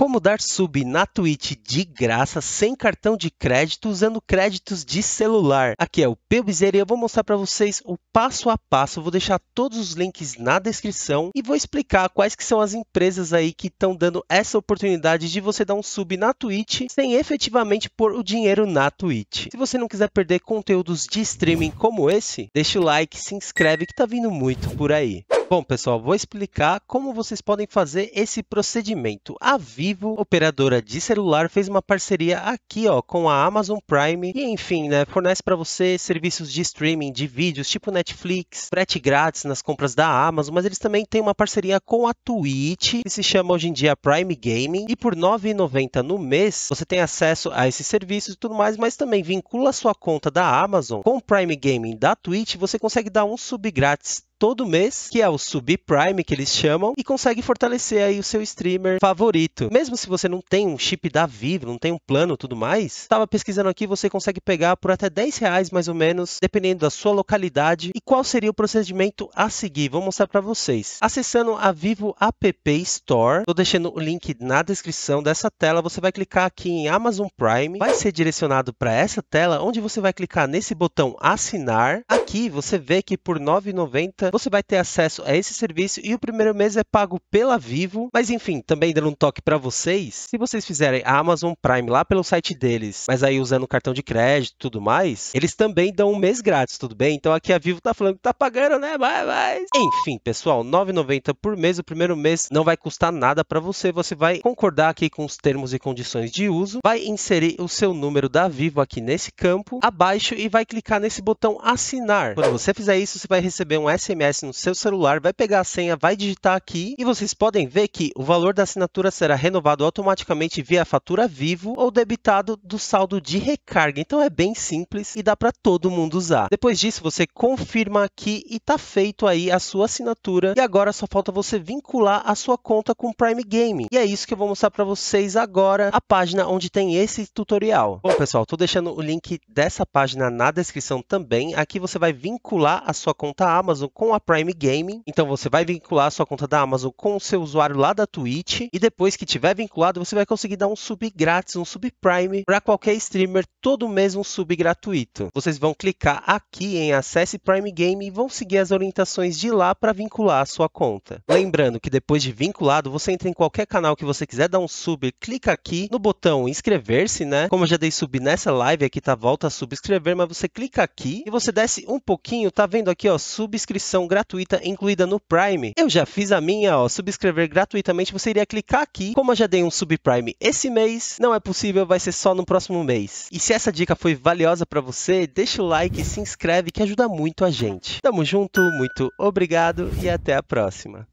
Como dar sub na Twitch de graça sem cartão de crédito usando créditos de celular. Aqui é o Pebizer e eu vou mostrar para vocês o passo a passo. Vou deixar todos os links na descrição e vou explicar quais que são as empresas aí que estão dando essa oportunidade de você dar um sub na Twitch sem efetivamente pôr o dinheiro na Twitch. Se você não quiser perder conteúdos de streaming como esse, deixa o like, se inscreve que tá vindo muito por aí. Bom, pessoal, vou explicar como vocês podem fazer esse procedimento. A Vivo, operadora de celular, fez uma parceria aqui ó, com a Amazon Prime e, enfim, né, fornece para você serviços de streaming de vídeos tipo Netflix, frete grátis nas compras da Amazon, mas eles também têm uma parceria com a Twitch, que se chama hoje em dia Prime Gaming, e por R$ 9,90 no mês você tem acesso a esses serviços e tudo mais, mas também vincula a sua conta da Amazon com o Prime Gaming da Twitch, você consegue dar um sub grátis todo mês, que é o subprime que eles chamam, e consegue fortalecer aí o seu streamer favorito. Mesmo se você não tem um chip da Vivo, não tem um plano tudo mais, estava pesquisando aqui, você consegue pegar por até 10 reais mais ou menos, dependendo da sua localidade, qual seria o procedimento a seguir? Vou mostrar para vocês. Acessando a Vivo App Store, estou deixando o link na descrição dessa tela, você vai clicar aqui em Amazon Prime, vai ser direcionado para essa tela, onde você vai clicar nesse botão assinar. Aqui você vê que por R$ 9,90 você vai ter acesso a esse serviço e o primeiro mês é pago pela Vivo, mas enfim, também dando um toque para vocês, se vocês fizerem a Amazon Prime lá pelo site deles, mas aí usando cartão de crédito e tudo mais, eles também dão um mês grátis, tudo bem? Então aqui a Vivo está que tá pagando, né? Vai, vai. Enfim, pessoal, 9,90 por mês. O primeiro mês não vai custar nada para você. Você vai concordar aqui com os termos e condições de uso, vai inserir o seu número da Vivo aqui nesse campo abaixo e vai clicar nesse botão assinar. Quando você fizer isso, você vai receber um SMS no seu celular, vai pegar a senha, vai digitar aqui e vocês podem ver que o valor da assinatura será renovado automaticamente via fatura Vivo ou debitado do saldo de recarga. Então é bem simples e dá para todo mundo usar. Depois disso, você confirma confirma aqui e tá feito aí a sua assinatura. E agora só falta você vincular a sua conta com o Prime Game. E é isso que eu vou mostrar para vocês agora, a página onde tem esse tutorial. Bom, pessoal, tô deixando o link dessa página na descrição também. Aqui você vai vincular a sua conta Amazon com a Prime Game. Então você vai vincular a sua conta da Amazon com o seu usuário lá da Twitch e depois que tiver vinculado, você vai conseguir dar um sub grátis, um sub Prime para qualquer streamer, todo mês um sub gratuito. Vocês vão clicar aqui em Acesse Prime Game game e vão seguir as orientações de lá para vincular a sua conta. Lembrando que depois de vinculado, você entra em qualquer canal que você quiser, dá um sub, clica aqui no botão inscrever-se, né? Como eu já dei sub nessa live, aqui tá volta a subscrever, mas você clica aqui e você desce um pouquinho, tá vendo aqui, ó, subscrição gratuita incluída no Prime. Eu já fiz a minha, ó, subscrever gratuitamente, você iria clicar aqui. Como eu já dei um subprime esse mês, não é possível, vai ser só no próximo mês. E se essa dica foi valiosa para você, deixa o like e se inscreve que ajuda muito a gente gente. Tamo junto, muito obrigado e até a próxima.